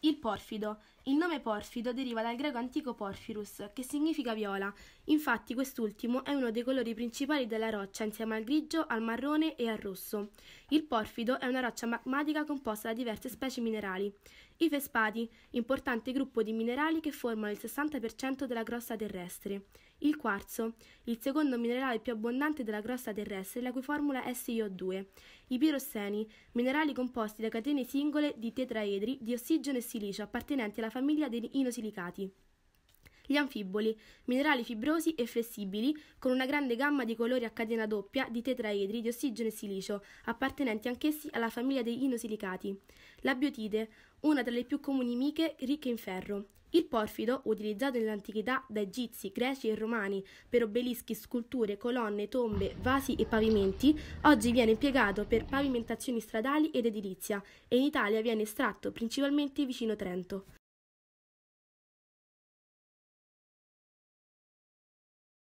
Il porfido. Il nome porfido deriva dal greco antico porphyrus, che significa viola. Infatti quest'ultimo è uno dei colori principali della roccia insieme al grigio, al marrone e al rosso. Il porfido è una roccia magmatica composta da diverse specie minerali. I fespati, importante gruppo di minerali che formano il 60% della crosta terrestre. Il quarzo, il secondo minerale più abbondante della crosta terrestre, la cui formula è SiO2. I pirosseni, minerali composti da catene singole di tetraedri di ossigeno e silicio appartenenti alla famiglia dei inosilicati gli anfiboli, minerali fibrosi e flessibili con una grande gamma di colori a catena doppia di tetraedri di ossigeno e silicio, appartenenti anch'essi alla famiglia degli inosilicati. La biotide, una tra le più comuni miche ricche in ferro. Il porfido, utilizzato nell'antichità da egizi, greci e romani per obelischi, sculture, colonne, tombe, vasi e pavimenti, oggi viene impiegato per pavimentazioni stradali ed edilizia e in Italia viene estratto principalmente vicino Trento.